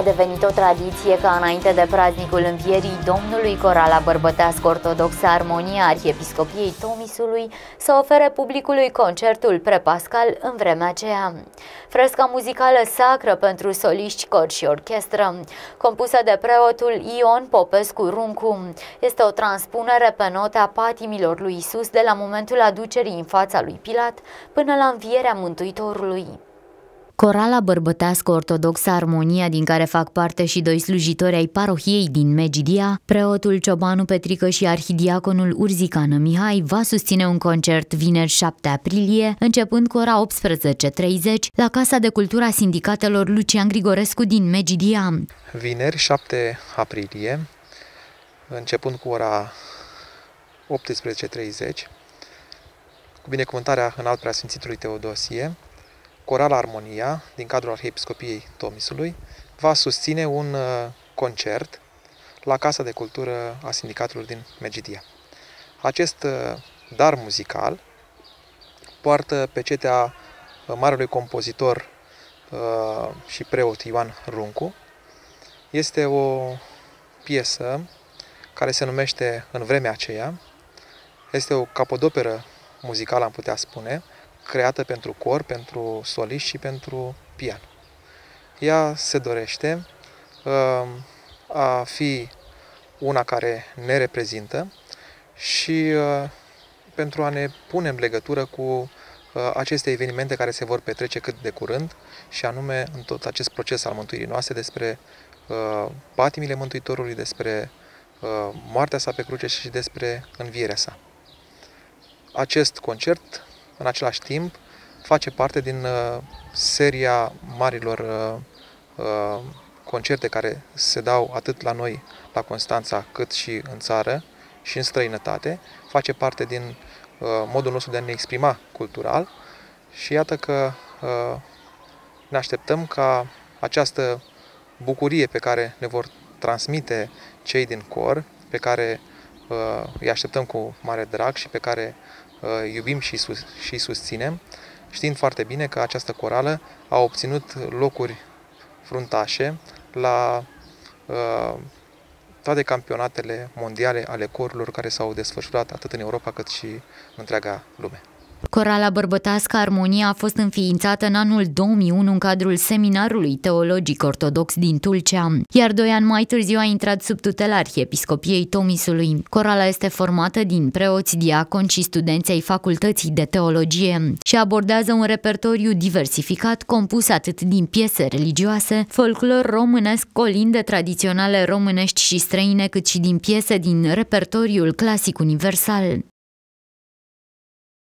A devenit o tradiție ca înainte de praznicul învierii Domnului Corala Bărbătească Ortodoxă Armonia Arhiepiscopiei Tomisului să ofere publicului concertul prepascal în vremea aceea. Fresca muzicală sacră pentru soliști, cor și orchestră, compusă de preotul Ion Popescu Runcu, este o transpunere pe nota patimilor lui Isus de la momentul aducerii în fața lui Pilat până la învierea Mântuitorului. Corala bărbătească ortodoxă Armonia, din care fac parte și doi slujitori ai parohiei din Megidia, preotul Ciobanu Petrică și arhidiaconul Urzicană Mihai, va susține un concert vineri 7 aprilie, începând cu ora 18.30, la Casa de Cultura Sindicatelor Lucian Grigorescu din Megidia. Vineri 7 aprilie, începând cu ora 18.30, cu binecuvântarea în alt preasfințitului Teodosie, Corala Armonia, din cadrul Arhiepiscopiei Tomisului, va susține un uh, concert la Casa de Cultură a Sindicatului din Megidia. Acest uh, dar muzical poartă pe uh, marelui compozitor și preot Ioan Runcu. Este o piesă care se numește În vremea aceea. Este o capodoperă muzicală, am putea spune, creată pentru cor, pentru solist și pentru pian. Ea se dorește uh, a fi una care ne reprezintă și uh, pentru a ne pune în legătură cu uh, aceste evenimente care se vor petrece cât de curând și anume în tot acest proces al mântuirii noastre despre patimile Mântuitorului, despre moartea sa pe cruce și despre învierea sa. Acest concert în același timp face parte din uh, seria marilor uh, uh, concerte care se dau atât la noi, la Constanța, cât și în țară și în străinătate, face parte din modul nostru de a ne exprima cultural și iată că ne așteptăm ca această bucurie pe care ne vor transmite cei din cor, pe care îi așteptăm cu mare drag și pe care uh, iubim și sus, și susținem, știind foarte bine că această corală a obținut locuri fruntașe la uh, toate campionatele mondiale ale corurilor care s-au desfășurat atât în Europa cât și în întreaga lume. Corala Bărbătească Armonia a fost înființată în anul 2001 în cadrul Seminarului Teologic Ortodox din Tulcea, iar doi ani mai târziu a intrat sub tutela Arhiepiscopiei Tomisului. Corala este formată din preoți, diaconi și studenții ai Facultății de Teologie și abordează un repertoriu diversificat compus atât din piese religioase, folclor românesc, colinde tradiționale românești și străine, cât și din piese din repertoriul clasic universal.